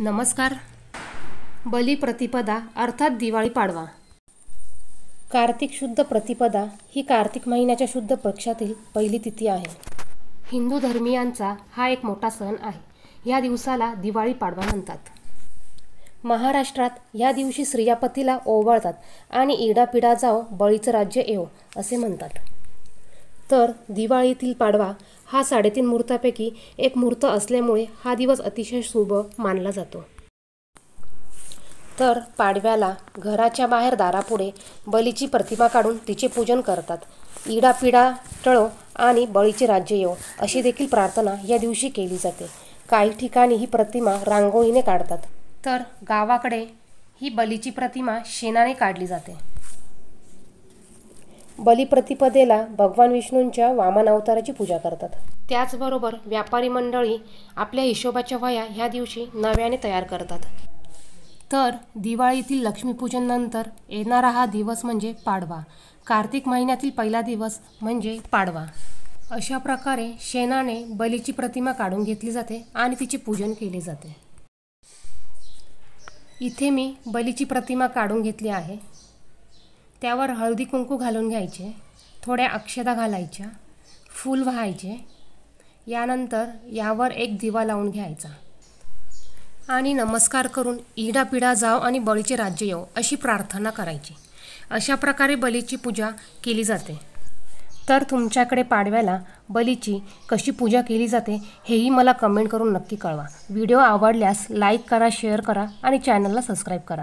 नमस्कार बलिप्रतिपदा अर्थात दिवाळी पाडवा कार्तिक शुद्ध प्रतिपदा ही कार्तिक महिन्याच्या शुद्ध पक्षातील पहिली तिथी आहे हिंदू धर्मियांचा हा एक मोठा सण आहे या दिवसाला दिवाळी पाडवा म्हणतात महाराष्ट्रात या दिवशी स्त्रियापतीला ओवाळतात आणि इडापिडा जाव बळीचं राज्य येव असे म्हणतात तर दिवाळीतील पाडवा हा साडेतीन मुहूर्तापैकी एक मुहूर्त असल्यामुळे हा दिवस अतिशय शुभ मानला जातो तर पाडव्याला घराच्या बाहेर दारापुढे बलीची प्रतिमा काढून तिचे पूजन करतात इडापिडा टळो आणि बळीचे राज्य येव अशी देखील प्रार्थना या दिवशी केली जाते काही ठिकाणी ही प्रतिमा रांगोळीने काढतात तर गावाकडे ही बलीची प्रतिमा शेणाने काढली जाते बलिप्रतिपदेला भगवान विष्णूंच्या वामन अवताराची पूजा करतात त्याचबरोबर व्यापारी मंडळी आपल्या हिशोबाच्या वया ह्या दिवशी नव्याने तयार करतात तर दिवाळीतील लक्ष्मीपूजननंतर येणारा हा दिवस म्हणजे पाडवा कार्तिक महिन्यातील पहिला दिवस म्हणजे पाडवा अशा प्रकारे शेणाने बलीची प्रतिमा काढून घेतली जाते आणि तिचे पूजन केले जाते इथे मी बलीची प्रतिमा काढून घेतली आहे त्यावर हळदी कुंकू घालून घ्यायचे थोड्या अक्षता घालायच्या फूल व्हायचे यानंतर यावर एक दिवा लावून घ्यायचा आणि नमस्कार करून इडापिडा जाव आणि बळीचे राज्य येऊ अशी प्रार्थना करायची अशा प्रकारे बलीची पूजा केली जाते तर तुमच्याकडे पाडव्याला बलीची कशी पूजा केली जाते हेही मला कमेंट करून नक्की कळवा व्हिडिओ आवडल्यास लाईक करा शेअर करा आणि चॅनलला सबस्क्राईब करा